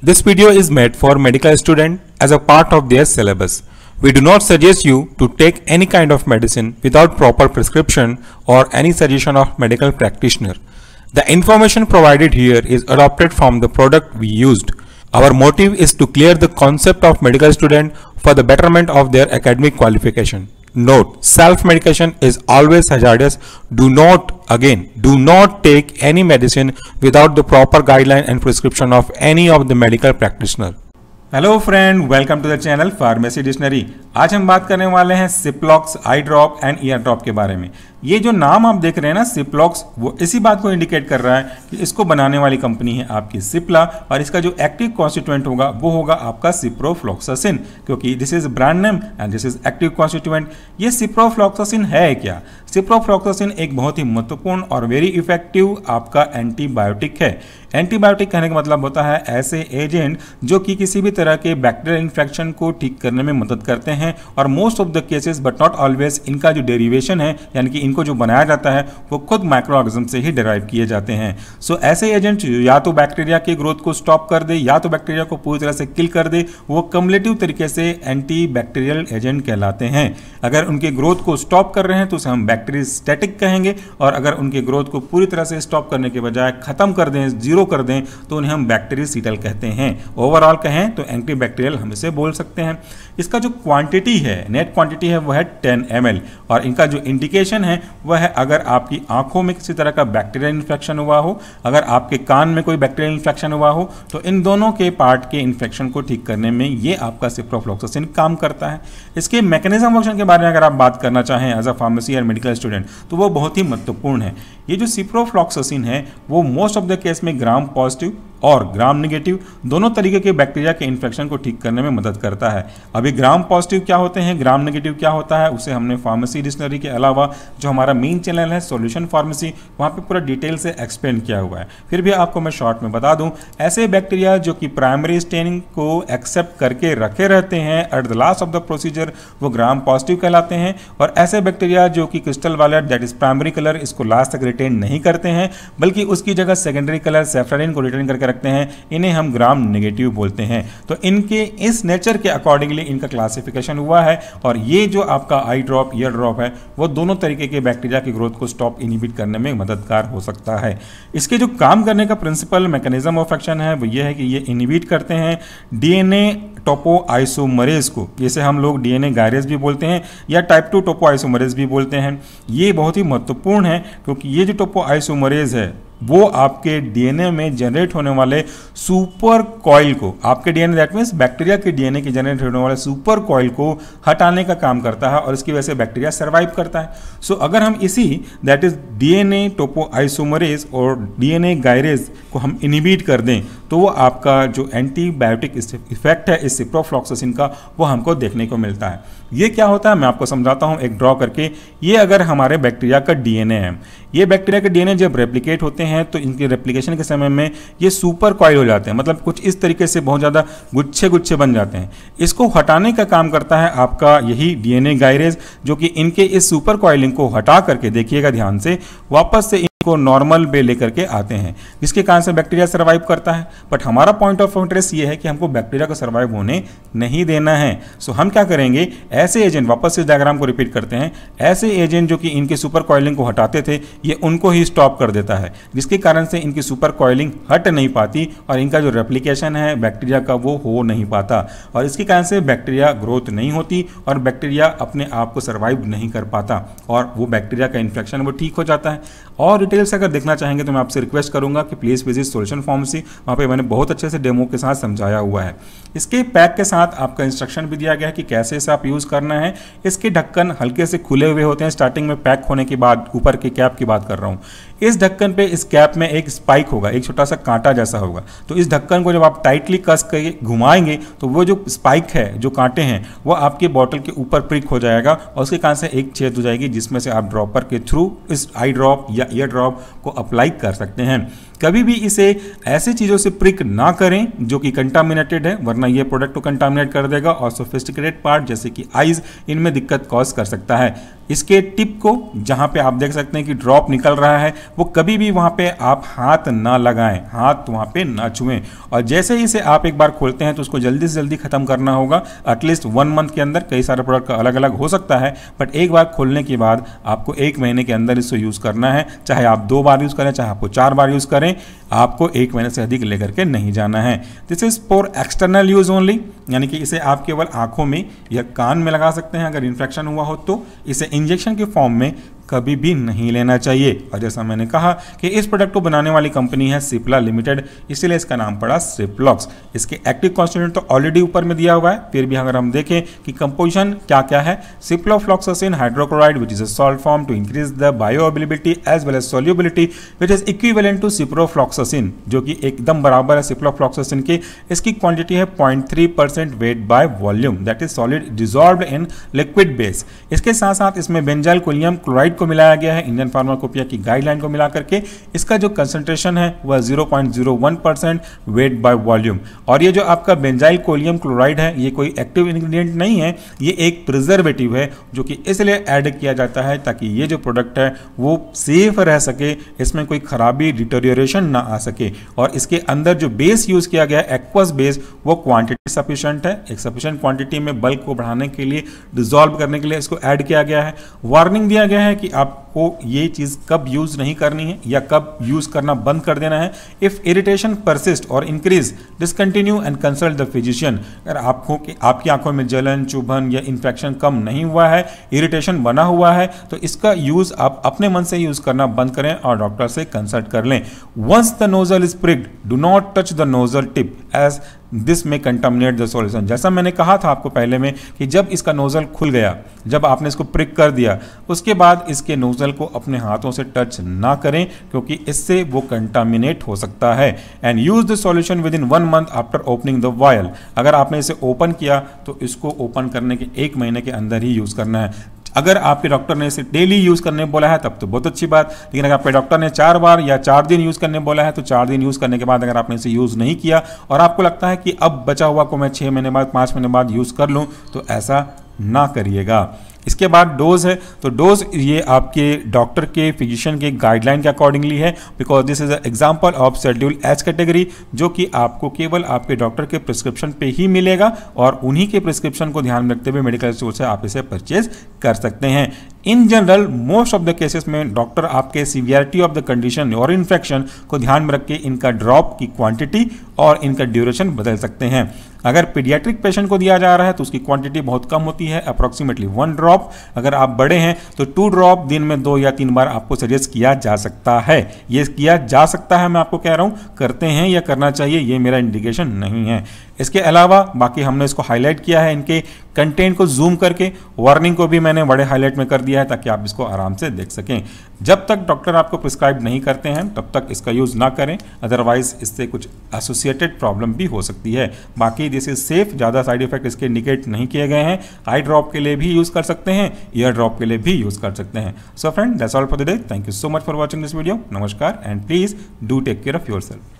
This video is made for medical student as a part of their syllabus. We do not suggest you to take any kind of medicine without proper prescription or any suggestion of medical practitioner. The information provided here is adopted from the product we used. Our motive is to clear the concept of medical student for the betterment of their academic qualification. Note, self-medication is always hazardous. Do not Again, do not take any medicine without the proper guideline and prescription of any of the medical practitioner. Hello friend, welcome to the channel Pharmacy Dictionary. आज हम बात करने वाले हैं Ciplox eye drop and ear drop के बारे में ये जो नाम आप देख रहे हैं ना सिप्लॉक्स वो इसी बात को इंडिकेट कर रहा है कि इसको बनाने वाली कंपनी है आपकी सिप्ला और इसका जो एक्टिव कॉन्स्टिट्यूएंट होगा वो होगा आपका सिप्रोफ्लॉक्सासिन क्योंकि this is brand name and this is active constituent ये सिप्रोफ्लॉक्सासिन है क्या सिप्रोफ्लॉक्सासिन एक बहुत ही महत्वपूर्ण और वेरी इफेक्टिव आपका एंटीबायोटिक है एंटीबायोटिक कहने का मतलब होता है ऐसे एजेंट जो कि किसी भी तरह के बैक्टीरियल इन्फेक्शन को ठीक करने में मदद करते हैं हैं और most of the cases but not always इनका जो डेरिवेशन है यानी कि इनको जो बनाया जाता है वो खुद माइक्रो ऑर्गेजम से ही डिराइव किए जाते हैं सो so, ऐसे एजेंट या तो बैक्टीरिया की ग्रोथ को स्टॉप कर दे या तो बैक्टीरिया को पूरी तरह से किल कर दे वो कमलेटिव तरीके से एंटी बैक्टीरियल एजेंट कहलाते हैं अगर उनके ग्रोथ को स्टॉप कर रहे हैं तो उसे हम बैक्टीरिय स्टेटिक कहेंगे और अगर उनके ग्रोथ को पूरी तरह से स्टॉप करने के बजाय खत्म कर दें जीरो कर दें तो उन्हें हम बैक्टीरिय सीटल कहते हैं ओवरऑल कहें तो एंटी बैक्टीरियल हम इसे बोल सकते हैं इसका जो क्वांटिटी क्वांटिटी है नेट क्वांटिटी है वो है टेन एम और इनका जो इंडिकेशन है वह है अगर आपकी आंखों में किसी तरह का बैक्टीरियल इन्फेक्शन हुआ हो अगर आपके कान में कोई बैक्टीरियल इन्फेक्शन हुआ हो तो इन दोनों के पार्ट के इन्फेक्शन को ठीक करने में ये आपका सिप्रोफ्लोक्सोसिन काम करता है इसके मैकेनिज्म फंक्शन के बारे में अगर आप बात करना चाहें एज अ फार्मेसी या मेडिकल स्टूडेंट तो वो बहुत ही महत्वपूर्ण है ये जो सिप्रोफ्लॉक्सोसिन है वो मोस्ट ऑफ द केस में ग्राम पॉजिटिव और ग्राम निगेटिव दोनों तरीके के बैक्टीरिया के इन्फेक्शन को ठीक करने में मदद करता है अभी ग्राम पॉजिटिव क्या होते हैं ग्राम नेगेटिव क्या होता है उसे हमने फार्मेसी डिक्शनरी के अलावा जो हमारा मेन चैनल है सोल्यूशन फार्मेसी वहाँ पर पूरा डिटेल से एक्सप्लेन किया हुआ है फिर भी आपको मैं शॉर्ट में बता दूँ ऐसे बैक्टीरिया जो कि प्राइमरी स्टेनिंग को एक्सेप्ट करके रखे रहते हैं at the last of the procedure वो ग्राम पॉजिटिव कहलाते हैं और ऐसे बैक्टीरिया जो कि क्रिस्टल वाला डेट इज प्राइमरी कलर इसको लास्ट तक रिटेन नहीं करते हैं बल्कि उसकी जगह सेकेंडरी कलर सेफ्रेन को रिटेन करके रखते हैं इन्हें हम ग्राम नेगेटिव बोलते हैं तो इनके इस नेचर के अकॉर्डिंगली इनका क्लासिफिकेशन हुआ है और ये जो आपका आई ड्रॉप ईयर ड्रॉप है वो दोनों तरीके के बैक्टीरिया की ग्रोथ को स्टॉप इनिबिट करने में मददगार हो सकता है इसके जो काम करने का प्रिंसिपल मैकेनिज्म ऑफ एक्शन है वो ये है कि ये इनिबिट करते हैं डीएनए टोपो आइसोमरेज को जैसे हम लोग डीएनए गायरेज भी बोलते हैं या टाइप टू टोपो आइसोमरेज भी बोलते हैं ये बहुत ही महत्वपूर्ण है क्योंकि ये जो टोपो आइसोमरेज है वो आपके डीएनए में जनरेट होने वाले सुपर कॉयल को आपके डीएनए दैट मीन्स बैक्टीरिया के डीएनए के जनरेट होने वाले सुपर कॉयल को हटाने का काम करता है और इसकी वजह से बैक्टीरिया सर्वाइव करता है सो so, अगर हम इसी that is DNA topo isomerase और डीएनए गायरेज को हम इनिबिट कर दें तो वो आपका जो एंटीबायोटिक इफेक्ट है इस सिप्रोफ्लॉक्सिन का वो हमको देखने को मिलता है ये क्या होता है मैं आपको समझाता हूँ एक ड्रॉ करके ये अगर हमारे बैक्टीरिया का डीएनए है ये बैक्टीरिया के डीएनए जब रेप्लिकेट होते हैं तो इनके रेप्लिकेशन के समय में ये सुपर कॉयल हो जाते हैं मतलब कुछ इस तरीके से बहुत ज़्यादा गुच्छे गुच्छे बन जाते हैं इसको हटाने का काम करता है आपका यही डीएनए गायरेज जो कि इनके इस सुपर कॉयलिंग को हटा करके देखिएगा ध्यान से वापस से को नॉर्मल पे लेकर के आते हैं जिसके कारण से बैक्टीरिया सर्वाइव करता है बट हमारा पॉइंट ऑफ इंटरेस्ट ये है कि हमको बैक्टीरिया को सर्वाइव होने नहीं देना है सो हम क्या करेंगे ऐसे एजेंट वापस इस डायग्राम को रिपीट करते हैं ऐसे एजेंट जो कि इनके सुपर कॉयलिंग को हटाते थे ये उनको ही स्टॉप कर देता है जिसके कारण से इनकी सुपर कॉयलिंग हट नहीं पाती और इनका जो रेप्लीकेशन है बैक्टीरिया का वो हो नहीं पाता और इसके कारण से बैक्टीरिया ग्रोथ नहीं होती और बैक्टीरिया अपने आप को सर्वाइव नहीं कर पाता और वो बैक्टीरिया का इन्फेक्शन वो ठीक हो जाता है और डिटेल्स से अगर देखना चाहेंगे तो मैं आपसे रिक्वेस्ट करूँगा कि प्लीज़ विजिट सोल्यूशन फॉर्मसी वहाँ पर मैंने बहुत अच्छे से डेमो के साथ समझाया हुआ है इसके पैक के साथ आपका इंस्ट्रक्शन भी दिया गया है कि कैसे इसे आप यूज़ करना है इसके ढक्कन हल्के से खुले हुए होते हैं स्टार्टिंग में पैक होने के बाद ऊपर के कैप की बात कर रहा हूँ इस ढक्कन पे इस कैप में एक स्पाइक होगा एक छोटा सा कांटा जैसा होगा तो इस ढक्कन को जब आप टाइटली कस कर घुमाएंगे तो वो जो स्पाइक है जो कांटे हैं वो आपके बॉटल के ऊपर प्रिक हो जाएगा और उसके कारण से एक छेद हो जाएगी जिसमें से आप ड्रॉपर के थ्रू इस आई ड्रॉप या ईयर ड्रॉप को अप्लाई कर सकते हैं कभी भी इसे ऐसे चीज़ों से प्रिक ना करें जो कि कंटामिनेटेड है वरना ये प्रोडक्ट को कंटामिनेट कर देगा और सोफिस्टिकेटेड पार्ट जैसे कि आइज इनमें दिक्कत कॉज कर सकता है इसके टिप को जहाँ पे आप देख सकते हैं कि ड्रॉप निकल रहा है वो कभी भी वहाँ पे आप हाथ ना लगाएं हाथ वहाँ पे ना छुएं और जैसे ही इसे आप एक बार खोलते हैं तो उसको जल्दी से जल्दी ख़त्म करना होगा एटलीस्ट वन मंथ के अंदर कई सारे प्रोडक्ट अलग अलग हो सकता है बट एक बार खोलने के बाद आपको एक महीने के अंदर इसको यूज़ करना है चाहे आप दो बार यूज़ करें चाहे आपको चार बार यूज़ करें करें आपको एक महीने से अधिक लेकर के नहीं जाना है this is for external use only यानी कि इसे आप केवल आंखों में या कान में लगा सकते हैं अगर इन्फेक्शन हुआ हो तो इसे इंजेक्शन के फॉर्म में कभी भी नहीं लेना चाहिए और जैसा मैंने कहा कि इस प्रोडक्ट को बनाने वाली कंपनी है सिप्ला लिमिटेड इसीलिए इसका नाम पड़ा सिप्लॉक्स इसके एक्टिव कॉन्स्टिट्यूंट तो ऑलरेडी ऊपर में दिया हुआ है फिर भी अगर हम देखें कि कंपोजिशन क्या क्या है ciprofloxacin hydrochloride which is a salt form to increase the bioavailability as well as solubility which is equivalent to ciprofloxacin जो कि एकदम बराबर है सिप्लोफ्लॉक्सोसिन की इसकी क्वांटिटी है point three percent weight by volume that is solid dissolve in liquid base इसके साथ साथ इसमें बेंजाइल कोलियम क्लोराइड को मिलाया गया है इंडियन फार्माकोपिया की गाइडलाइन को मिलाकर के इसका जो कंसनट्रेशन है वह zero point zero one percent weight by volume और ये जो आपका बेंजाइल कोलियम क्लोराइड है ये कोई एक्टिव इंग्रेडिएंट नहीं है ये एक प्रिजर्वेटिव है जो कि इसलिए ऐड किया जाता है ताकि ये जो प्रोडक्ट है वो सेफ रह सके इसमें कोई खराबी डिटोरियोरेशन ना आ सके और इसके अंदर जो बेस यूज़ किया गया एक्वस बेस वो क्वांटिटी सफिशेंट है एक सफिशेंट क्वांटिटी में बल्क को बढ़ाने के लिए डिजॉल्व करने के लिए इसको ऐड किया गया है वार्निंग दिया गया है कि कि आपको ये चीज़ कब यूज़ नहीं करनी है या कब यूज़ करना बंद कर देना है इफ़ इरिटेशन परसिस्ट और increase discontinue and consult the physician अगर आपको कि आपकी आंखों में जलन चुभन या इन्फेक्शन कम नहीं हुआ है इरिटेशन बना हुआ है तो इसका यूज़ आप अपने मन से यूज़ करना बंद करें और डॉक्टर से कंसल्ट कर लें once the nozzle is pierced do not touch the nozzle tip as this may contaminate the solution जैसा मैंने कहा था आपको पहले में कि जब इसका नोज़ल खुल गया जब आपने इसको प्रिक कर दिया उसके बाद इसके नोज़ल को अपने हाथों से टच ना करें क्योंकि इससे वो कंटामिनेट हो सकता है and use the solution within one month after opening the vial अगर आपने इसे ओपन किया तो इसको ओपन करने के एक महीने के अंदर ही यूज़ करना है अगर आपके डॉक्टर ने इसे डेली यूज़ करने बोला है तब तो बहुत अच्छी बात लेकिन अगर आपके डॉक्टर ने चार बार या चार दिन यूज़ करने बोला है तो चार दिन यूज़ करने के बाद अगर आपने इसे यूज़ नहीं किया और आपको लगता है कि अब बचा हुआ को मैं छः महीने बाद पाँच महीने बाद यूज़ कर लूँ तो ऐसा ना करिएगा इसके बाद डोज है तो डोज ये आपके डॉक्टर के फिजिशियन के गाइडलाइन के अकॉर्डिंगली है because this is example of schedule H category जो कि आपको केवल आपके डॉक्टर के प्रिस्क्रिप्शन पे ही मिलेगा और उन्हीं के प्रिस्क्रिप्शन को ध्यान में रखते हुए मेडिकल स्टोर से आप इसे परचेज कर सकते हैं in general most of the cases में डॉक्टर आपके सीवियरिटी ऑफ द कंडीशन और इन्फेक्शन को ध्यान में रख के इनका ड्रॉप की क्वांटिटी और इनका ड्यूरेशन बदल सकते हैं अगर पीडियाट्रिक पेशेंट को दिया जा रहा है तो उसकी क्वांटिटी बहुत कम होती है अप्रॉक्सीमेटली वन ड्रॉप अगर आप बड़े हैं तो टू ड्रॉप दिन में दो या तीन बार आपको सजेस्ट किया जा सकता है ये किया जा सकता है मैं आपको कह रहा हूँ करते हैं या करना चाहिए ये मेरा इंडिकेशन नहीं है इसके अलावा बाकी हमने इसको हाईलाइट किया है इनके कंटेंट को जूम करके वार्निंग को भी मैंने बड़े हाईलाइट में कर दिया है ताकि आप इसको आराम से देख सकें जब तक डॉक्टर आपको प्रिस्क्राइब नहीं करते हैं तब तक इसका यूज़ ना करें अदरवाइज इससे कुछ एसोसिएटेड प्रॉब्लम भी हो सकती है बाकी दिस इज सेफ ज़्यादा साइड इफेक्ट इसके निगेट नहीं किए गए हैं आई ड्रॉप के लिए भी यूज़ कर सकते हैं ईयर ड्रॉप के लिए भी यूज़ कर सकते हैं so friend that's all for the day thank you so much for watching this video नमस्कार and please do take care of your self